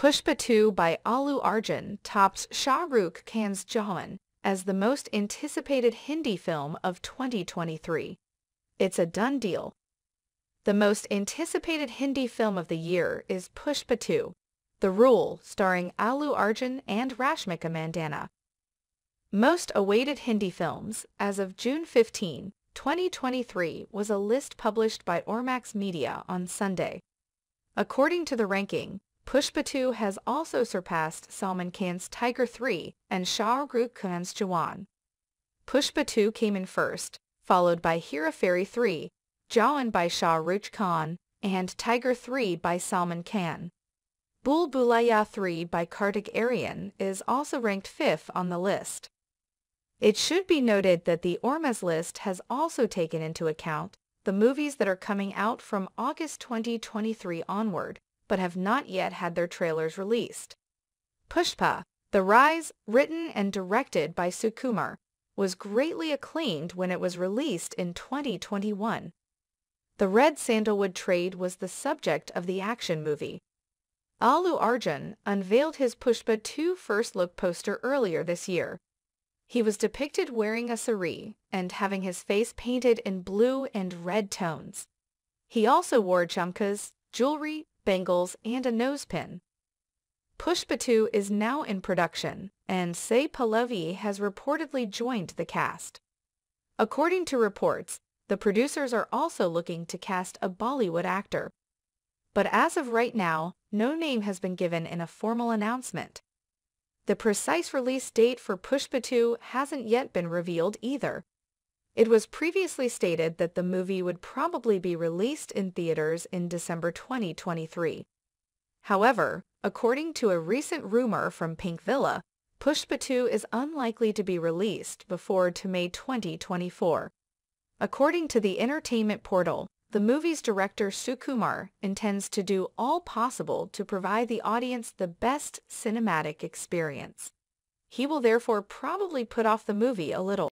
Pushpa 2 by Alu Arjun tops Shah Rukh Khan's Jawan as the most anticipated Hindi film of 2023. It's a done deal. The most anticipated Hindi film of the year is Pushpa 2, The Rule, starring Alu Arjun and Rashmika Mandana. Most awaited Hindi films, as of June 15, 2023 was a list published by Ormax Media on Sunday. According to the ranking, Pushpa has also surpassed Salman Khan's Tiger 3 and Shah Rukh Khan's Jawan. Pushpa came in first, followed by Hira Fairy 3, Jawan by Shah Rukh Khan, and Tiger 3 by Salman Khan. Bulbulaya 3 by Kartik Aryan is also ranked fifth on the list. It should be noted that the Ormas list has also taken into account the movies that are coming out from August 2023 onward, but have not yet had their trailers released. Pushpa, The Rise, written and directed by Sukumar, was greatly acclaimed when it was released in 2021. The red sandalwood trade was the subject of the action movie. Alu Arjun unveiled his Pushpa 2 first look poster earlier this year. He was depicted wearing a sari and having his face painted in blue and red tones. He also wore jumkas, jewelry, bangles, and a nose pin. Pushpatu is now in production, and Say Pallavi has reportedly joined the cast. According to reports, the producers are also looking to cast a Bollywood actor. But as of right now, no name has been given in a formal announcement. The precise release date for Pushpa 2 hasn't yet been revealed either. It was previously stated that the movie would probably be released in theaters in December 2023. However, according to a recent rumor from Pink Villa, Pushpa 2 is unlikely to be released before to May 2024. According to the entertainment portal, the movie's director Sukumar intends to do all possible to provide the audience the best cinematic experience. He will therefore probably put off the movie a little.